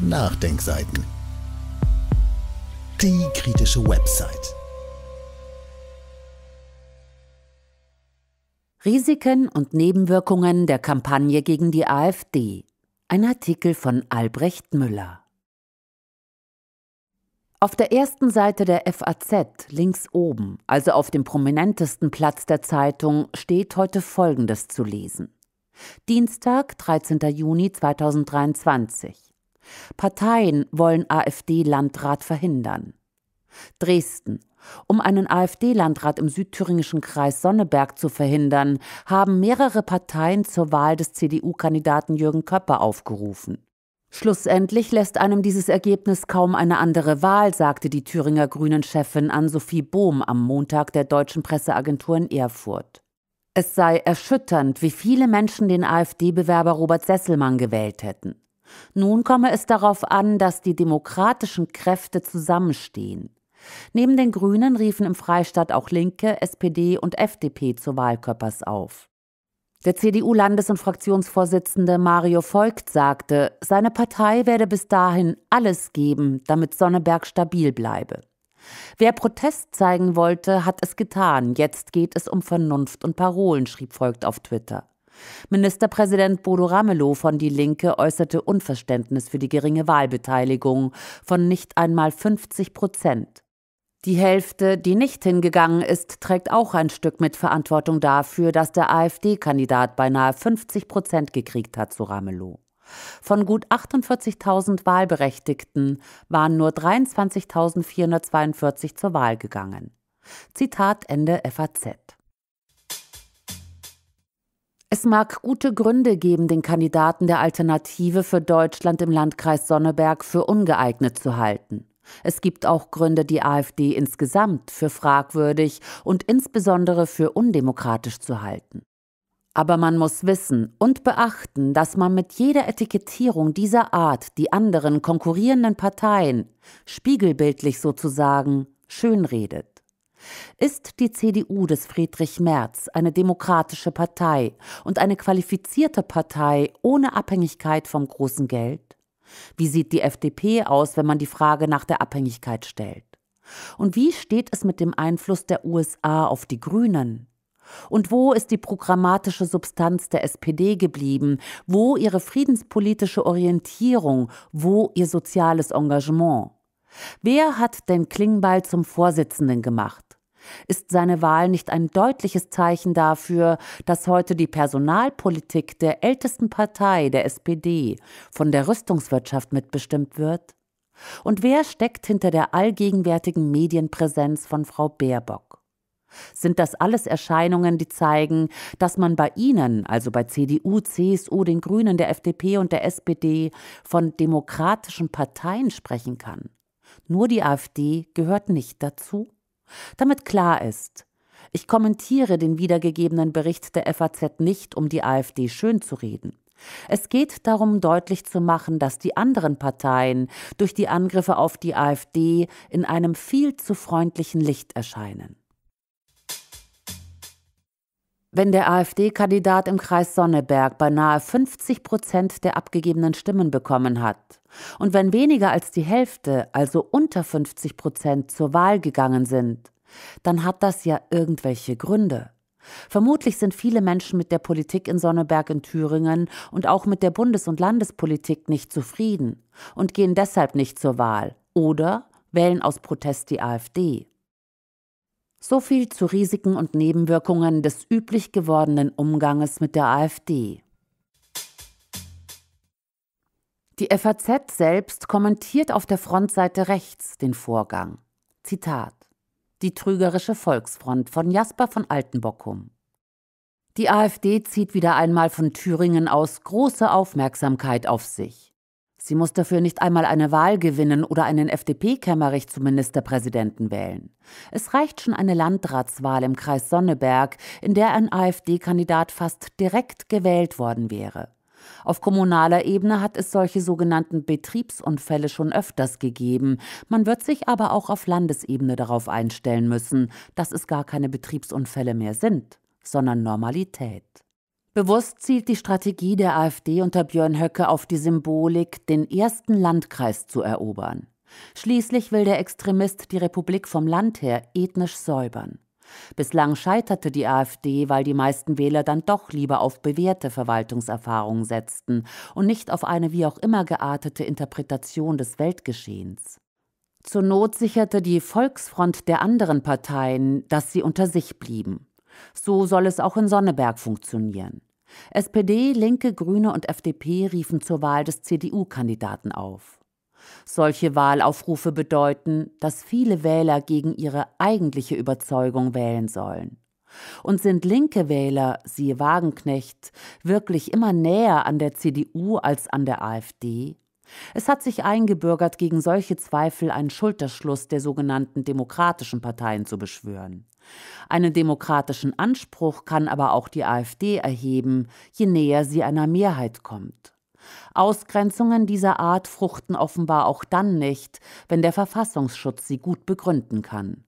Nachdenkseiten. Die kritische Website. Risiken und Nebenwirkungen der Kampagne gegen die AfD. Ein Artikel von Albrecht Müller. Auf der ersten Seite der FAZ, links oben, also auf dem prominentesten Platz der Zeitung, steht heute Folgendes zu lesen. Dienstag, 13. Juni 2023. Parteien wollen AfD-Landrat verhindern. Dresden. Um einen AfD-Landrat im südthüringischen Kreis Sonneberg zu verhindern, haben mehrere Parteien zur Wahl des CDU-Kandidaten Jürgen Köpper aufgerufen. Schlussendlich lässt einem dieses Ergebnis kaum eine andere Wahl, sagte die Thüringer Grünen-Chefin Ann-Sophie Bohm am Montag der deutschen Presseagentur in Erfurt. Es sei erschütternd, wie viele Menschen den AfD-Bewerber Robert Sesselmann gewählt hätten. Nun komme es darauf an, dass die demokratischen Kräfte zusammenstehen. Neben den Grünen riefen im Freistaat auch Linke, SPD und FDP zu Wahlkörpers auf. Der CDU-Landes- und Fraktionsvorsitzende Mario Voigt sagte, seine Partei werde bis dahin alles geben, damit Sonneberg stabil bleibe. Wer Protest zeigen wollte, hat es getan. Jetzt geht es um Vernunft und Parolen, schrieb Voigt auf Twitter. Ministerpräsident Bodo Ramelow von Die Linke äußerte Unverständnis für die geringe Wahlbeteiligung von nicht einmal 50 Prozent. Die Hälfte, die nicht hingegangen ist, trägt auch ein Stück mit Verantwortung dafür, dass der AfD-Kandidat beinahe 50 Prozent gekriegt hat, so Ramelow. Von gut 48.000 Wahlberechtigten waren nur 23.442 zur Wahl gegangen. Zitat Ende FAZ. Es mag gute Gründe geben, den Kandidaten der Alternative für Deutschland im Landkreis Sonneberg für ungeeignet zu halten. Es gibt auch Gründe, die AfD insgesamt für fragwürdig und insbesondere für undemokratisch zu halten. Aber man muss wissen und beachten, dass man mit jeder Etikettierung dieser Art die anderen konkurrierenden Parteien, spiegelbildlich sozusagen, schönredet. Ist die CDU des Friedrich Merz eine demokratische Partei und eine qualifizierte Partei ohne Abhängigkeit vom großen Geld? Wie sieht die FDP aus, wenn man die Frage nach der Abhängigkeit stellt? Und wie steht es mit dem Einfluss der USA auf die Grünen? Und wo ist die programmatische Substanz der SPD geblieben? Wo ihre friedenspolitische Orientierung? Wo ihr soziales Engagement? Wer hat denn Klingbeil zum Vorsitzenden gemacht? Ist seine Wahl nicht ein deutliches Zeichen dafür, dass heute die Personalpolitik der ältesten Partei, der SPD, von der Rüstungswirtschaft mitbestimmt wird? Und wer steckt hinter der allgegenwärtigen Medienpräsenz von Frau Baerbock? Sind das alles Erscheinungen, die zeigen, dass man bei Ihnen, also bei CDU, CSU, den Grünen, der FDP und der SPD, von demokratischen Parteien sprechen kann? Nur die AfD gehört nicht dazu? Damit klar ist, ich kommentiere den wiedergegebenen Bericht der FAZ nicht, um die AfD schönzureden. Es geht darum, deutlich zu machen, dass die anderen Parteien durch die Angriffe auf die AfD in einem viel zu freundlichen Licht erscheinen. Wenn der AfD-Kandidat im Kreis Sonneberg beinahe 50 Prozent der abgegebenen Stimmen bekommen hat und wenn weniger als die Hälfte, also unter 50 Prozent, zur Wahl gegangen sind, dann hat das ja irgendwelche Gründe. Vermutlich sind viele Menschen mit der Politik in Sonneberg in Thüringen und auch mit der Bundes- und Landespolitik nicht zufrieden und gehen deshalb nicht zur Wahl oder wählen aus Protest die AfD. So viel zu Risiken und Nebenwirkungen des üblich gewordenen Umganges mit der AfD. Die FAZ selbst kommentiert auf der Frontseite rechts den Vorgang. Zitat: Die trügerische Volksfront von Jasper von Altenbockum. Die AfD zieht wieder einmal von Thüringen aus große Aufmerksamkeit auf sich. Sie muss dafür nicht einmal eine Wahl gewinnen oder einen FDP-Kämmerich zum Ministerpräsidenten wählen. Es reicht schon eine Landratswahl im Kreis Sonneberg, in der ein AfD-Kandidat fast direkt gewählt worden wäre. Auf kommunaler Ebene hat es solche sogenannten Betriebsunfälle schon öfters gegeben. Man wird sich aber auch auf Landesebene darauf einstellen müssen, dass es gar keine Betriebsunfälle mehr sind, sondern Normalität. Bewusst zielt die Strategie der AfD unter Björn Höcke auf die Symbolik, den ersten Landkreis zu erobern. Schließlich will der Extremist die Republik vom Land her ethnisch säubern. Bislang scheiterte die AfD, weil die meisten Wähler dann doch lieber auf bewährte Verwaltungserfahrungen setzten und nicht auf eine wie auch immer geartete Interpretation des Weltgeschehens. Zur Not sicherte die Volksfront der anderen Parteien, dass sie unter sich blieben. So soll es auch in Sonneberg funktionieren. SPD, Linke, Grüne und FDP riefen zur Wahl des CDU-Kandidaten auf. Solche Wahlaufrufe bedeuten, dass viele Wähler gegen ihre eigentliche Überzeugung wählen sollen. Und sind linke Wähler, siehe Wagenknecht, wirklich immer näher an der CDU als an der AfD? Es hat sich eingebürgert, gegen solche Zweifel einen Schulterschluss der sogenannten demokratischen Parteien zu beschwören. Einen demokratischen Anspruch kann aber auch die AfD erheben, je näher sie einer Mehrheit kommt. Ausgrenzungen dieser Art fruchten offenbar auch dann nicht, wenn der Verfassungsschutz sie gut begründen kann.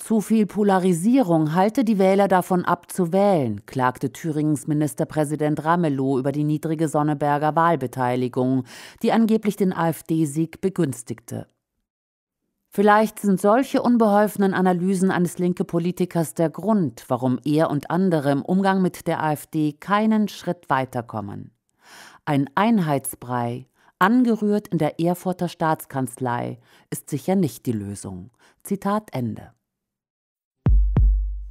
Zu viel Polarisierung halte die Wähler davon ab zu wählen, klagte Thüringens Ministerpräsident Ramelow über die niedrige Sonneberger Wahlbeteiligung, die angeblich den AfD-Sieg begünstigte. Vielleicht sind solche unbeholfenen Analysen eines linke Politikers der Grund, warum er und andere im Umgang mit der AfD keinen Schritt weiterkommen. Ein Einheitsbrei, angerührt in der Erfurter Staatskanzlei, ist sicher nicht die Lösung. Zitat Ende.